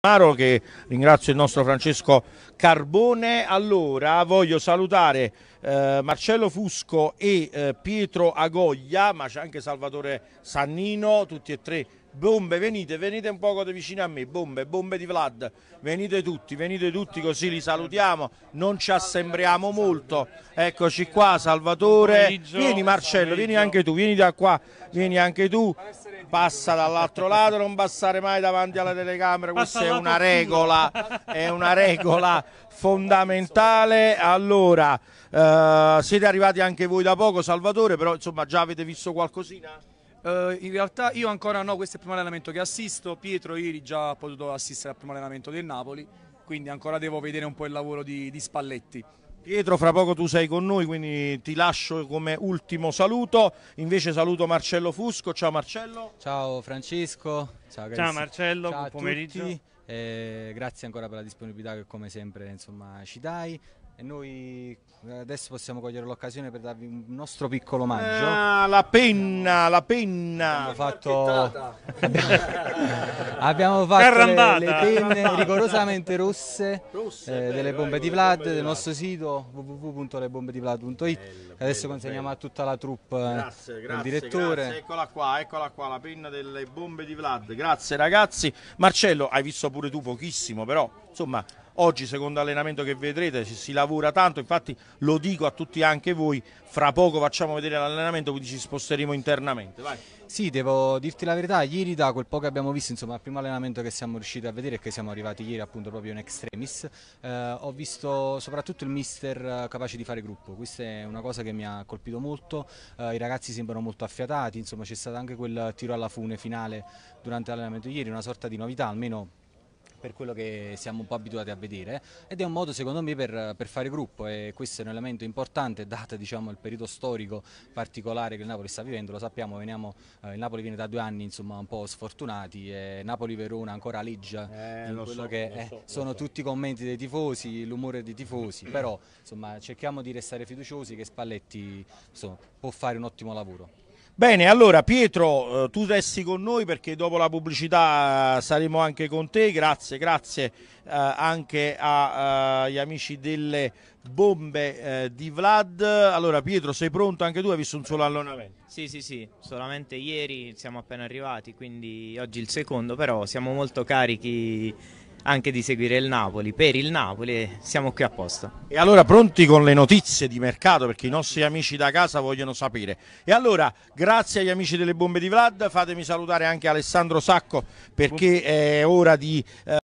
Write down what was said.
Maro che ringrazio il nostro Francesco Carbone. Allora voglio salutare eh, Marcello Fusco e eh, Pietro Agoglia, ma c'è anche Salvatore Sannino, tutti e tre. Bombe, venite, venite un poco vicino a me, bombe, bombe di Vlad, venite tutti, venite tutti così li salutiamo, non ci assembriamo molto. Eccoci qua Salvatore, vieni Marcello, vieni anche tu, vieni da qua, vieni anche tu passa dall'altro lato, non passare mai davanti alla telecamera, questa è una regola, è una regola fondamentale. Allora, eh, siete arrivati anche voi da poco, Salvatore, però insomma già avete visto qualcosina? Uh, in realtà io ancora no, questo è il primo allenamento che assisto, Pietro ieri già ha potuto assistere al primo allenamento del Napoli, quindi ancora devo vedere un po' il lavoro di, di Spalletti. Pietro, fra poco tu sei con noi, quindi ti lascio come ultimo saluto. Invece saluto Marcello Fusco. Ciao Marcello. Ciao Francesco. Ciao, ciao Marcello, ciao buon pomeriggio. Eh, grazie ancora per la disponibilità che come sempre insomma, ci dai. E noi eh, adesso possiamo cogliere l'occasione per darvi un nostro piccolo omaggio. Ah, la penna, la penna! Abbiamo fatto, abbiamo fatto le, le, penne rigorosamente rosse, rosse eh, delle bombe di Vlad, del nostro sito www.lebombedivlad.it. Adesso consegniamo a tutta la troupe eh, il direttore. Grazie, eccola qua, eccola qua, la penna delle bombe di Vlad. Grazie ragazzi. Marcello, hai visto pure tu pochissimo, però insomma Oggi, secondo allenamento che vedrete, si, si lavora tanto, infatti lo dico a tutti anche voi, fra poco facciamo vedere l'allenamento, quindi ci sposteremo internamente. Vai. Sì, devo dirti la verità, ieri da quel po' che abbiamo visto, insomma, il primo allenamento che siamo riusciti a vedere e che siamo arrivati ieri appunto proprio in extremis, eh, ho visto soprattutto il mister capace di fare gruppo, questa è una cosa che mi ha colpito molto, eh, i ragazzi sembrano molto affiatati, insomma c'è stato anche quel tiro alla fune finale durante l'allenamento ieri, una sorta di novità, almeno per quello che siamo un po' abituati a vedere eh. ed è un modo secondo me per, per fare gruppo e questo è un elemento importante data diciamo, il periodo storico particolare che il Napoli sta vivendo, lo sappiamo, veniamo, eh, il Napoli viene da due anni insomma, un po' sfortunati, Napoli-Verona ancora leggia eh, in quello so, che eh, so, sono tutti i commenti dei tifosi, l'umore dei tifosi, però insomma, cerchiamo di restare fiduciosi che Spalletti insomma, può fare un ottimo lavoro. Bene, allora Pietro, eh, tu resti con noi perché dopo la pubblicità eh, saremo anche con te. Grazie, grazie eh, anche agli eh, amici delle bombe eh, di Vlad. Allora Pietro, sei pronto anche tu? Hai visto un solo allenamento? Sì, sì, sì, solamente ieri siamo appena arrivati, quindi oggi il secondo, però siamo molto carichi anche di seguire il Napoli. Per il Napoli siamo qui apposta. E allora pronti con le notizie di mercato perché i nostri amici da casa vogliono sapere. E allora grazie agli amici delle bombe di Vlad, fatemi salutare anche Alessandro Sacco perché è ora di... Eh...